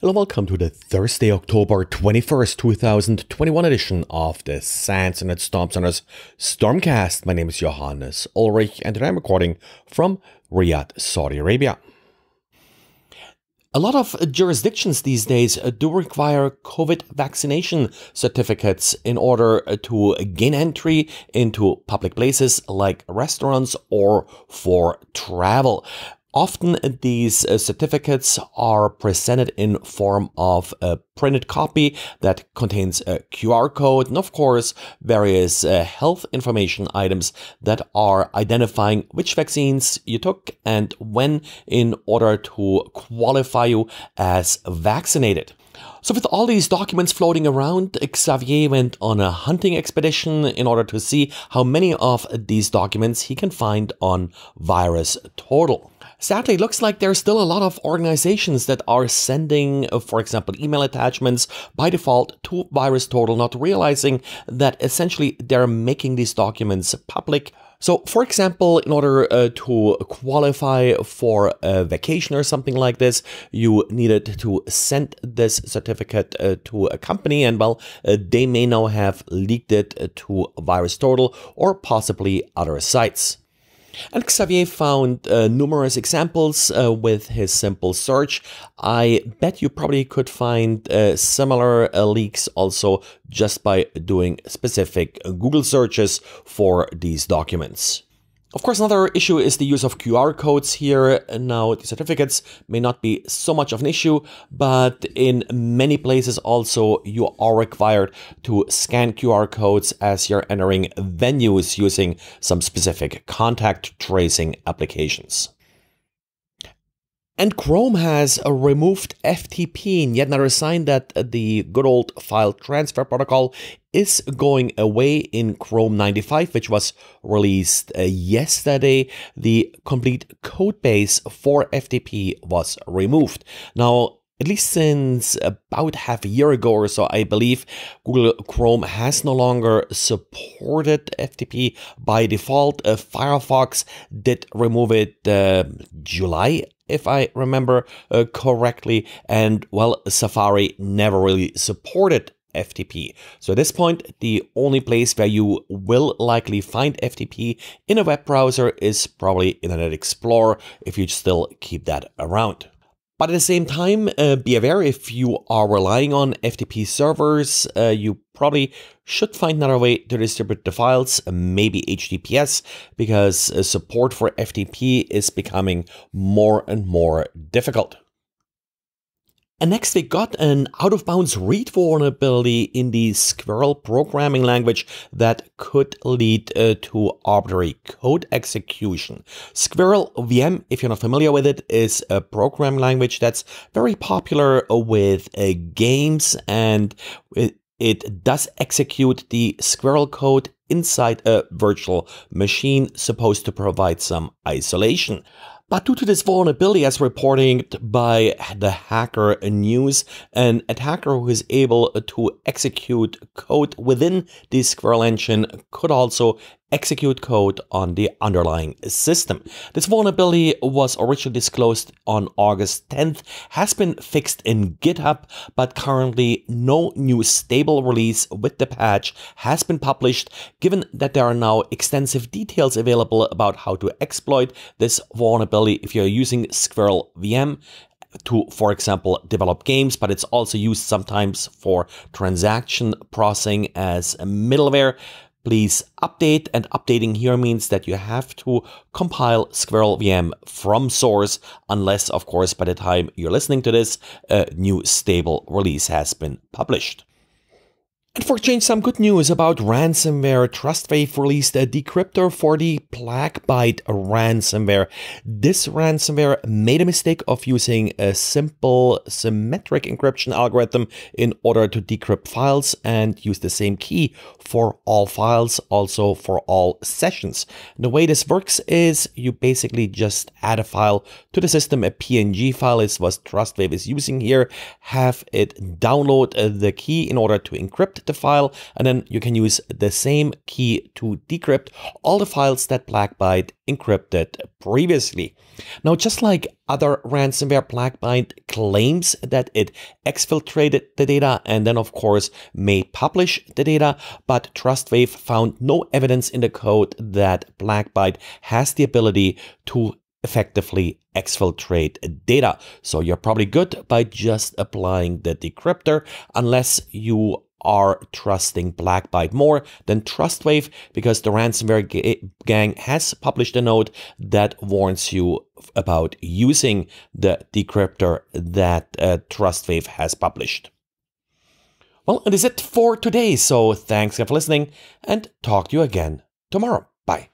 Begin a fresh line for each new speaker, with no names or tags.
Hello, welcome to the Thursday, October 21st, 2021 edition of the Sands and Storm Center's Stormcast. My name is Johannes Ulrich and I'm recording from Riyadh, Saudi Arabia. A lot of jurisdictions these days uh, do require COVID vaccination certificates in order uh, to gain entry into public places like restaurants or for travel. Often these uh, certificates are presented in form of a printed copy that contains a QR code and of course various uh, health information items that are identifying which vaccines you took and when in order to qualify you as vaccinated. So, with all these documents floating around, Xavier went on a hunting expedition in order to see how many of these documents he can find on Virus Total. Sadly, looks like there's still a lot of organizations that are sending, for example, email attachments by default to VirusTotal, not realizing that essentially they're making these documents public so, for example, in order uh, to qualify for a vacation or something like this, you needed to send this certificate uh, to a company, and well, uh, they may now have leaked it to VirusTotal or possibly other sites. And Xavier found uh, numerous examples uh, with his simple search. I bet you probably could find uh, similar uh, leaks also just by doing specific Google searches for these documents. Of course, another issue is the use of QR codes here. Now, the certificates may not be so much of an issue, but in many places also you are required to scan QR codes as you're entering venues using some specific contact tracing applications. And Chrome has uh, removed FTP in yet another sign that uh, the good old file transfer protocol is going away in Chrome 95, which was released uh, yesterday. The complete code base for FTP was removed. Now, at least since about half a year ago or so, I believe Google Chrome has no longer supported FTP by default. Uh, Firefox did remove it uh, July, if I remember uh, correctly. And well, Safari never really supported FTP. So at this point, the only place where you will likely find FTP in a web browser is probably Internet Explorer if you still keep that around. But at the same time, uh, be aware if you are relying on FTP servers, uh, you probably should find another way to distribute the files, uh, maybe HTTPS, because uh, support for FTP is becoming more and more difficult. And next we got an out of bounds read vulnerability in the Squirrel programming language that could lead uh, to arbitrary code execution. Squirrel VM, if you're not familiar with it, is a programming language that's very popular with uh, games and it does execute the Squirrel code inside a virtual machine supposed to provide some isolation. But due to this vulnerability, as reported by the Hacker News, an attacker who is able to execute code within the Squirrel engine could also execute code on the underlying system. This vulnerability was originally disclosed on August 10th, has been fixed in GitHub, but currently no new stable release with the patch has been published, given that there are now extensive details available about how to exploit this vulnerability if you're using Squirrel VM to, for example, develop games, but it's also used sometimes for transaction processing as a middleware please update. And updating here means that you have to compile Squirrel VM from source, unless, of course, by the time you're listening to this, a new stable release has been published. And for change, some good news about ransomware. TrustWave released a decryptor for the Blackbyte ransomware. This ransomware made a mistake of using a simple symmetric encryption algorithm in order to decrypt files and use the same key for all files, also for all sessions. And the way this works is you basically just add a file to the system, a PNG file is what TrustWave is using here, have it download the key in order to encrypt the file, and then you can use the same key to decrypt all the files that Blackbyte encrypted previously. Now, just like other ransomware, Blackbyte claims that it exfiltrated the data and then, of course, may publish the data, but TrustWave found no evidence in the code that Blackbyte has the ability to effectively exfiltrate data. So you're probably good by just applying the decryptor unless you are trusting Blackbite more than TrustWave because the ransomware eh, gang has published a note that warns you about using the decryptor that uh, TrustWave has published. Well, that is it for today. So thanks again for listening and talk to you again tomorrow. Bye.